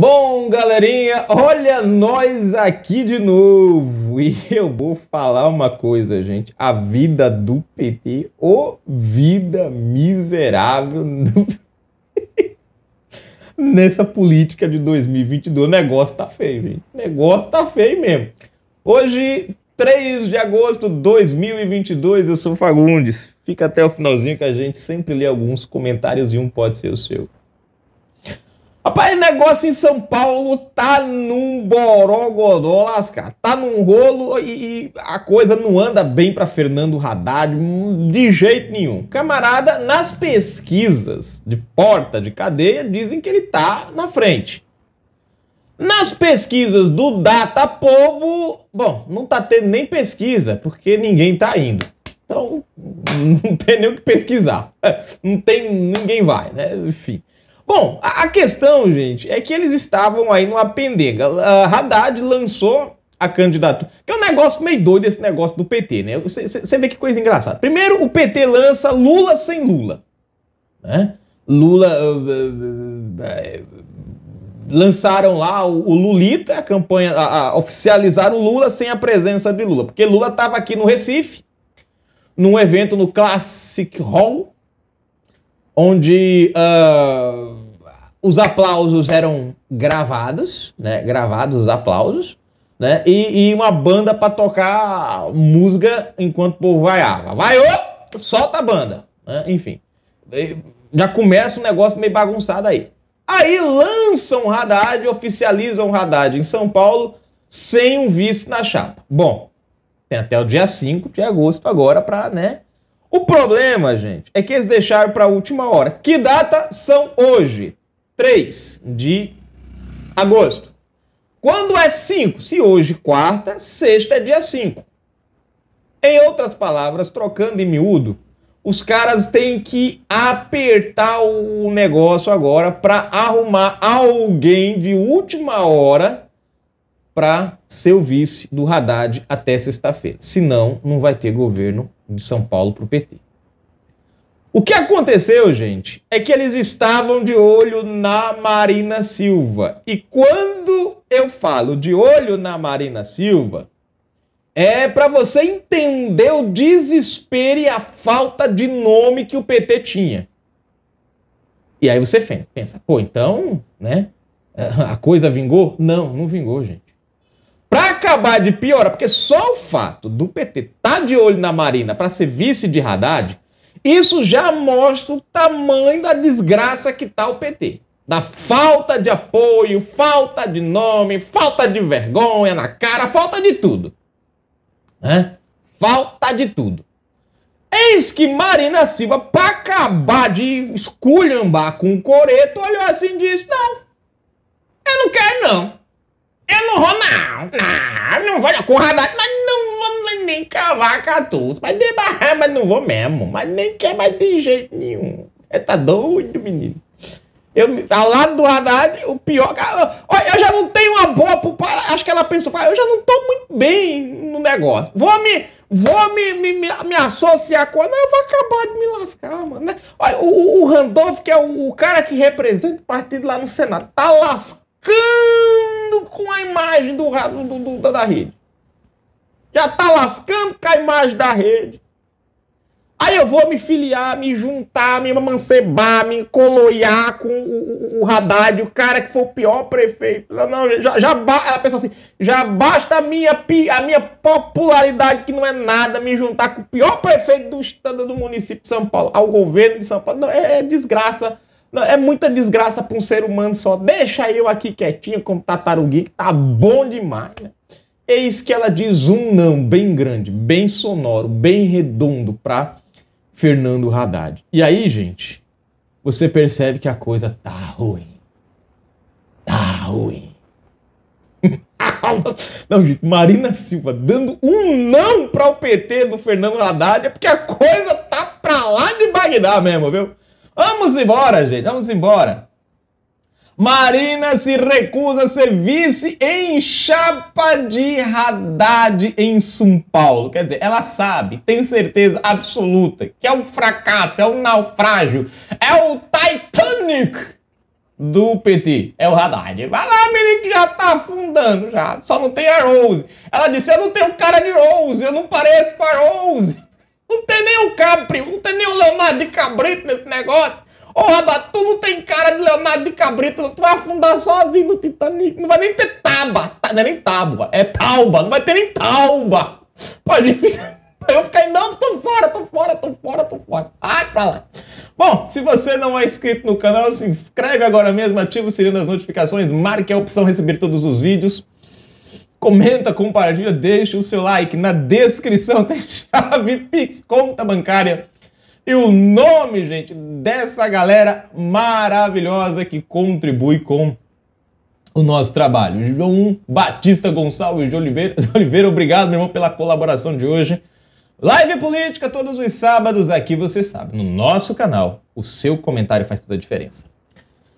Bom, galerinha, olha nós aqui de novo. E eu vou falar uma coisa, gente. A vida do PT, ô oh, vida miserável do... nessa política de 2022. O negócio tá feio, gente. O negócio tá feio mesmo. Hoje, 3 de agosto de 2022, eu sou Fagundes. Fica até o finalzinho que a gente sempre lê alguns comentários e um pode ser o seu. Rapaz, negócio em São Paulo tá num borogodó lascar. Tá num rolo e, e, a coisa não anda bem para Fernando Haddad de jeito nenhum. Camarada, nas pesquisas de porta de cadeia, dizem que ele tá na frente. Nas pesquisas do Data Povo, bom, não tá tendo nem pesquisa, porque ninguém tá indo. Então, não tem nem o que pesquisar. Não tem, ninguém vai, né? Enfim. Bom, a, questão, gente, é que eles estavam aí numa pendega. Uh, Haddad lançou a candidatura. Que é um negócio meio doido esse negócio do PT, né? Você, vê que coisa engraçada. Primeiro, o PT lança Lula sem Lula. Né? Lula. Uh, uh, lançaram lá o, Lulita, a campanha, a, a, oficializaram o Lula sem a presença de Lula, porque Lula estava aqui no Recife, num evento no Classic Hall, onde uh, os aplausos eram gravados, né? Gravados os aplausos, né? E, e uma banda para tocar música enquanto o povo vaiava. Vai, ô! Solta a banda! Né? Enfim, já começa um negócio meio bagunçado aí. Aí lançam o Haddad, oficializam o Haddad em São Paulo sem um vice na chapa. Bom, tem até o dia 5 de agosto agora para, né? O problema, gente, é que eles deixaram para a última hora. Que data são hoje? 3 de agosto. Quando é 5? Se hoje quarta, sexta é dia 5. Em outras palavras, trocando em miúdo, os caras têm que apertar o negócio agora para arrumar alguém de última hora para ser o vice do Haddad até sexta-feira. Senão, não vai ter governo de São Paulo para o PT. O que aconteceu, gente, é que eles estavam de olho na Marina Silva. E quando eu falo de olho na Marina Silva, é para você entender o desespero e a falta de nome que o PT tinha. E aí você pensa, pô, então, né? A coisa vingou? Não, não vingou, gente acabar de piorar, porque só o fato do PT estar tá de olho na Marina para ser vice de Haddad, isso já mostra o tamanho da desgraça que está o PT. Da falta de apoio, falta de nome, falta de vergonha na cara, falta de tudo. Né? Falta de tudo. Eis que Marina Silva, para acabar de esculhambar com o coreto, olhou assim e disse: Não, eu não quero não. Eu não vou, não. Não, tá? não vou, não. Com radar, mas não vou nem cavar catuço. Mas debarrar, mas não vou mesmo. Mas nem quer mais de jeito nenhum. É, tá doido, menino. Eu, ao lado do Haddad, o pior. Olha, eu já não tenho uma boa pro Pará. Acho que ela pensou, eu já não tô muito bem no negócio. Vou me. Vou me, me, me, me associar com. ela. eu vou acabar de me lascar, mano. Né? Olha, o, o Randolph, que é o, o cara que representa o partido lá no Senado, tá lascando com a imagem do, do, do da rede. Já tá lascando com a imagem da rede. Aí eu vou me filiar, me juntar, me mancebar, me coloiar com o, o, o Haddad, o cara que foi o pior prefeito. Não, não já, já ela pensa assim, já basta a minha, a minha popularidade, que não é nada, me juntar com o pior prefeito do estado do município de São Paulo, ao governo de São Paulo. Não, é, é desgraça é muita desgraça para um ser humano só. Deixa eu aqui quietinho como tartaruguinha, que tá bom demais. Né? Eis que ela diz um não bem grande, bem sonoro, bem redondo para Fernando Haddad. E aí, gente, você percebe que a coisa tá ruim. Tá ruim. não, gente, Marina Silva dando um não para o PT do Fernando Haddad é porque a coisa tá para lá de Bagdá mesmo, viu? Vamos embora, gente, vamos embora. Marina se recusa a ser vice em chapa de Haddad em São Paulo. Quer dizer, ela sabe, tem certeza absoluta que é o um fracasso, é o um naufrágio, é o Titanic do PT. É o Haddad. Vai lá, menino, que já tá afundando já. Só não tem a Rose. Ela disse: Eu não tenho cara de Rose, eu não pareço com a Rose. Não tem nem o Capri, não tem nem o Leonardo de Cabrito nesse negócio. Ô, Roda, tu não tem cara de Leonardo de Cabrito, tu vai afundar sozinho no Titanic. Não vai nem ter taba, tá, não é nem tábua, é tauba, não vai ter nem tauba. Pode ficar... Eu fiquei, não, tô fora, tô fora, tô fora, tô fora. Ai, pra lá. Bom, se você não é inscrito no canal, se inscreve agora mesmo, ativa o sininho das notificações, marque a opção receber todos os vídeos. Comenta, compartilha, deixa o seu like. Na descrição tem chave Pix, conta bancária e o nome, gente, dessa galera maravilhosa que contribui com o nosso trabalho. João Batista Gonçalves de Oliveira, Oliveira obrigado, meu irmão, pela colaboração de hoje. Live Política todos os sábados aqui, você sabe, no nosso canal. O seu comentário faz toda a diferença.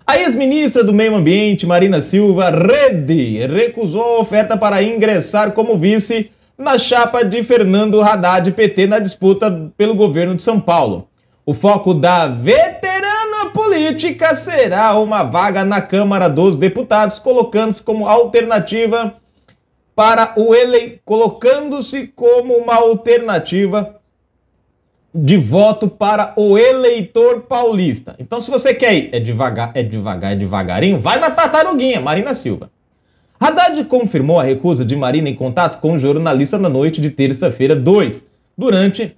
A ex-ministra do Meio Ambiente, Marina Silva Rede, recusou a oferta para ingressar como vice na chapa de Fernando Haddad PT na disputa pelo governo de São Paulo. O foco da veterana política será uma vaga na Câmara dos Deputados, colocando-se como alternativa para o ele colocando-se como uma alternativa de voto para o eleitor paulista. Então, se você quer ir, é devagar, é devagar, é devagarinho, vai na tartaruguinha, Marina Silva. Haddad confirmou a recusa de Marina em contato com o jornalista na noite de terça-feira 2, durante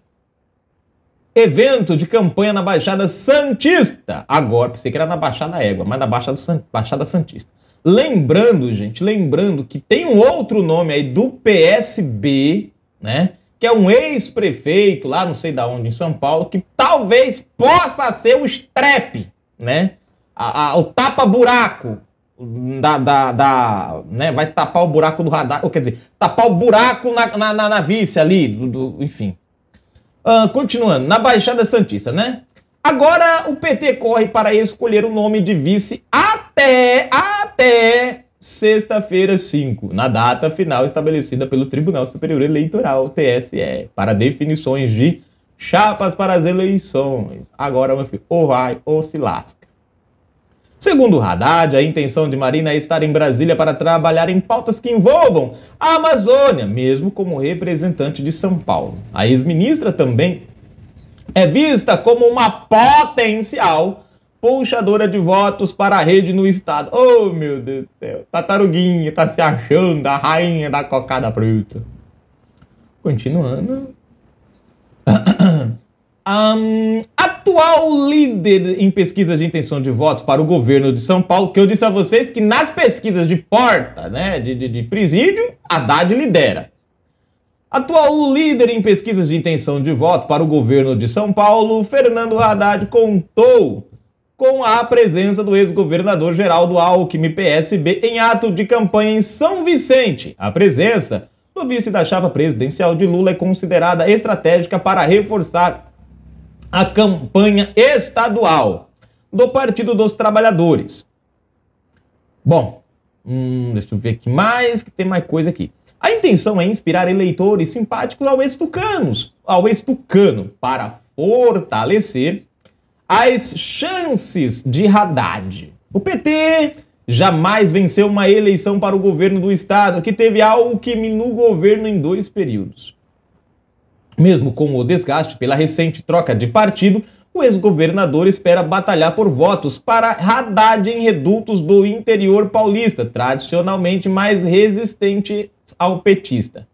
evento de campanha na Baixada Santista. Agora, pensei que era na Baixada Égua, mas na Baixada, San... Baixada Santista. Lembrando, gente, lembrando que tem um outro nome aí do PSB, né? que é um ex-prefeito lá, não sei da onde, em São Paulo, que talvez possa ser o strep, né? A, a, o tapa-buraco da, da, da, né? Vai tapar o buraco do radar, ou quer dizer, tapar o buraco na, na, na, na vice ali, do, do enfim. Uh, continuando, na Baixada Santista, né? Agora o PT corre para escolher o nome de vice até, até sexta-feira 5, na data final estabelecida pelo Tribunal Superior Eleitoral, TSE, para definições de chapas para as eleições. Agora, meu filho, ou vai ou se lasca. Segundo Haddad, a intenção de Marina é estar em Brasília para trabalhar em pautas que envolvam a Amazônia, mesmo como representante de São Paulo. A ex-ministra também é vista como uma potencial puxadora de votos para a rede no estado. Oh, meu Deus do céu. Tataruguinha tá se achando a rainha da cocada bruta. Continuando. Um, atual líder em pesquisa de intenção de votos para o governo de São Paulo, que eu disse a vocês que nas pesquisas de porta, né, de, de, de presídio, Haddad lidera. Atual líder em pesquisas de intenção de voto para o governo de São Paulo, Fernando Haddad contou com a presença do ex-governador Geraldo Alckmin PSB em ato de campanha em São Vicente. A presença do vice da chapa presidencial de Lula é considerada estratégica para reforçar a campanha estadual do Partido dos Trabalhadores. Bom, hum, deixa eu ver aqui mais, que tem mais coisa aqui. A intenção é inspirar eleitores simpáticos ao ex ao ex-tucano, para fortalecer as chances de Haddad. O PT jamais venceu uma eleição para o governo do estado, que teve Alckmin no governo em dois períodos. Mesmo com o desgaste pela recente troca de partido, o ex-governador espera batalhar por votos para Haddad em redutos do interior paulista, tradicionalmente mais resistente ao petista,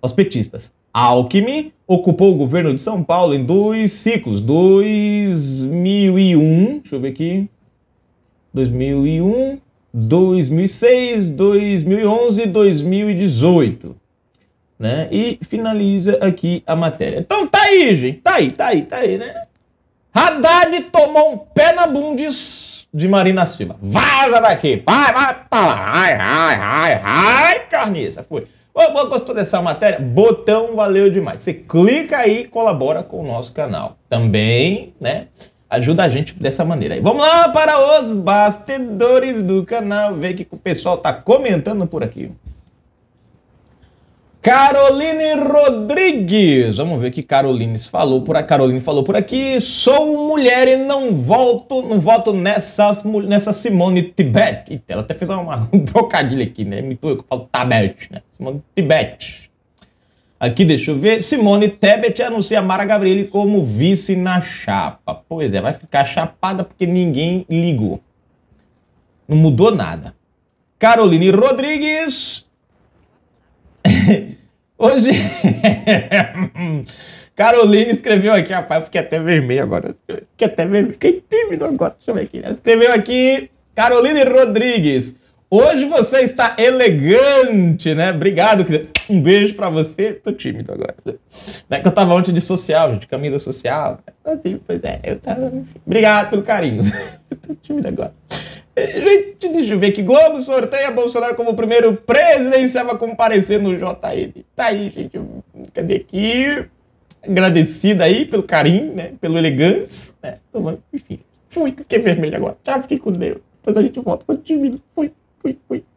aos petistas. Alckmin ocupou o governo de São Paulo em dois ciclos, 2001, deixa eu ver aqui, 2001, 2006, 2011, 2018, né? E finaliza aqui a matéria. Então tá aí, gente, tá aí, tá aí, tá aí, né? Haddad tomou um pé na bunda de Marina Silva. Vaza daqui, vai, vai, vai, vai, vai, vai, vai, carniça, foi. Oh, gostou dessa matéria? Botão valeu demais. Você clica aí e colabora com o nosso canal. Também, né? Ajuda a gente dessa maneira aí. Vamos lá para os bastidores do canal, ver o que o pessoal tá comentando por aqui. Caroline Rodrigues. Vamos ver o que Caroline falou por aqui. Caroline falou por aqui. Sou mulher e não volto, não voto nessa, nessa Simone Tibet. ela até fez uma, um trocadilho aqui, né? Me eu falo Tabet, né? Simone Tibet. Aqui, deixa eu ver. Simone Tebet anuncia Mara Gabrilli como vice na chapa. Pois é, vai ficar chapada porque ninguém ligou. Não mudou nada. Caroline Rodrigues Hoje. Carolina escreveu aqui, rapaz, eu fiquei até vermelho agora. fiquei até vermelho, fiquei tímido agora. Deixa eu ver aqui. Ela escreveu aqui, Carolina Rodrigues. Hoje você está elegante, né? Obrigado, querido. Um beijo para você. Tô tímido agora. Né, não é que eu tava ontem de social, de camisa social. Né, assim, pois é, eu tava. Obrigado pelo carinho. Tô tímido agora. É, gente, deixa eu ver que Globo sorteia Bolsonaro como primeiro presidencial a comparecer no JN. Tá aí, gente. Cadê aqui? Agradecida aí pelo carinho, né? Pelo elegantes, né? Enfim, fui, fiquei vermelho agora. Tchau, fiquei com Deus. Depois a gente volta. Tô tímido. Fui, fui, fui.